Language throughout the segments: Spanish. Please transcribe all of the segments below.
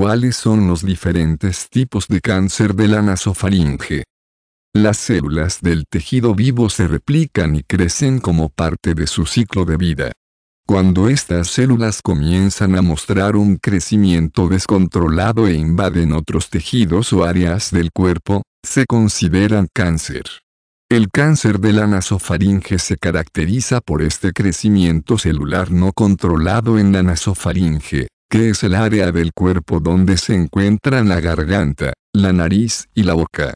¿Cuáles son los diferentes tipos de cáncer de la nasofaringe? Las células del tejido vivo se replican y crecen como parte de su ciclo de vida. Cuando estas células comienzan a mostrar un crecimiento descontrolado e invaden otros tejidos o áreas del cuerpo, se consideran cáncer. El cáncer de la nasofaringe se caracteriza por este crecimiento celular no controlado en la nasofaringe, que es el área del cuerpo donde se encuentran la garganta, la nariz y la boca.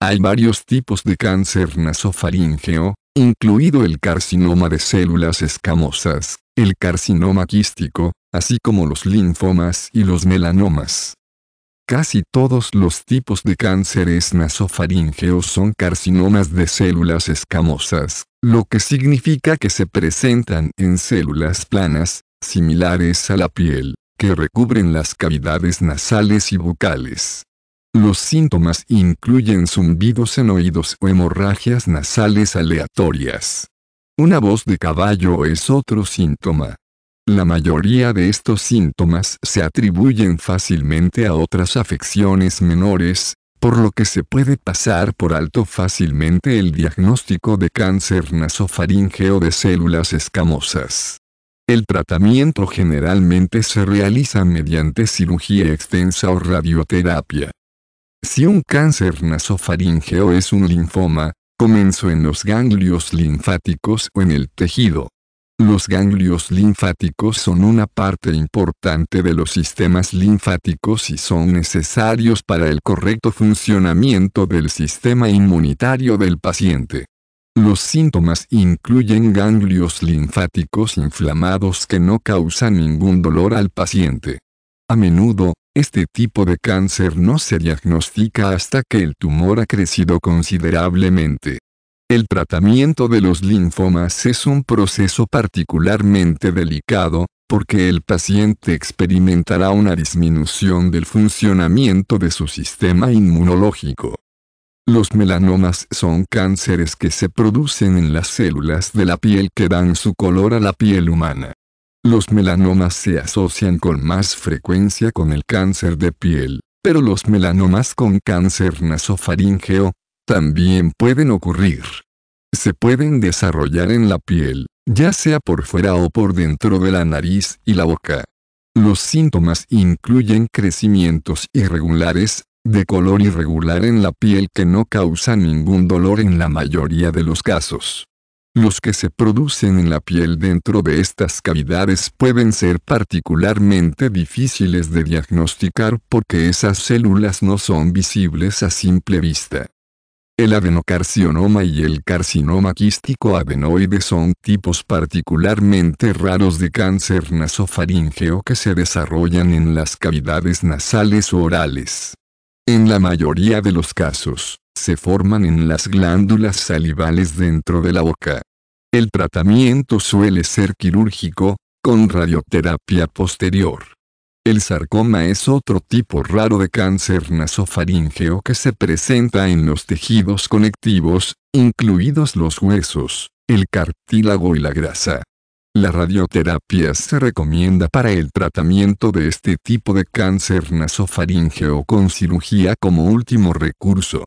Hay varios tipos de cáncer nasofaríngeo, incluido el carcinoma de células escamosas, el carcinoma quístico, así como los linfomas y los melanomas. Casi todos los tipos de cánceres nasofaríngeos son carcinomas de células escamosas, lo que significa que se presentan en células planas, similares a la piel que recubren las cavidades nasales y bucales. Los síntomas incluyen zumbidos en oídos o hemorragias nasales aleatorias. Una voz de caballo es otro síntoma. La mayoría de estos síntomas se atribuyen fácilmente a otras afecciones menores, por lo que se puede pasar por alto fácilmente el diagnóstico de cáncer nasofaríngeo de células escamosas. El tratamiento generalmente se realiza mediante cirugía extensa o radioterapia. Si un cáncer nasofaringeo es un linfoma, comenzó en los ganglios linfáticos o en el tejido. Los ganglios linfáticos son una parte importante de los sistemas linfáticos y son necesarios para el correcto funcionamiento del sistema inmunitario del paciente. Los síntomas incluyen ganglios linfáticos inflamados que no causan ningún dolor al paciente. A menudo, este tipo de cáncer no se diagnostica hasta que el tumor ha crecido considerablemente. El tratamiento de los linfomas es un proceso particularmente delicado, porque el paciente experimentará una disminución del funcionamiento de su sistema inmunológico. Los melanomas son cánceres que se producen en las células de la piel que dan su color a la piel humana. Los melanomas se asocian con más frecuencia con el cáncer de piel, pero los melanomas con cáncer nasofaríngeo también pueden ocurrir. Se pueden desarrollar en la piel, ya sea por fuera o por dentro de la nariz y la boca. Los síntomas incluyen crecimientos irregulares, de color irregular en la piel que no causa ningún dolor en la mayoría de los casos. Los que se producen en la piel dentro de estas cavidades pueden ser particularmente difíciles de diagnosticar porque esas células no son visibles a simple vista. El adenocarcinoma y el carcinoma quístico adenoide son tipos particularmente raros de cáncer nasofaríngeo que se desarrollan en las cavidades nasales o orales. En la mayoría de los casos, se forman en las glándulas salivales dentro de la boca. El tratamiento suele ser quirúrgico, con radioterapia posterior. El sarcoma es otro tipo raro de cáncer nasofaríngeo que se presenta en los tejidos conectivos, incluidos los huesos, el cartílago y la grasa. La radioterapia se recomienda para el tratamiento de este tipo de cáncer nasofaringeo con cirugía como último recurso.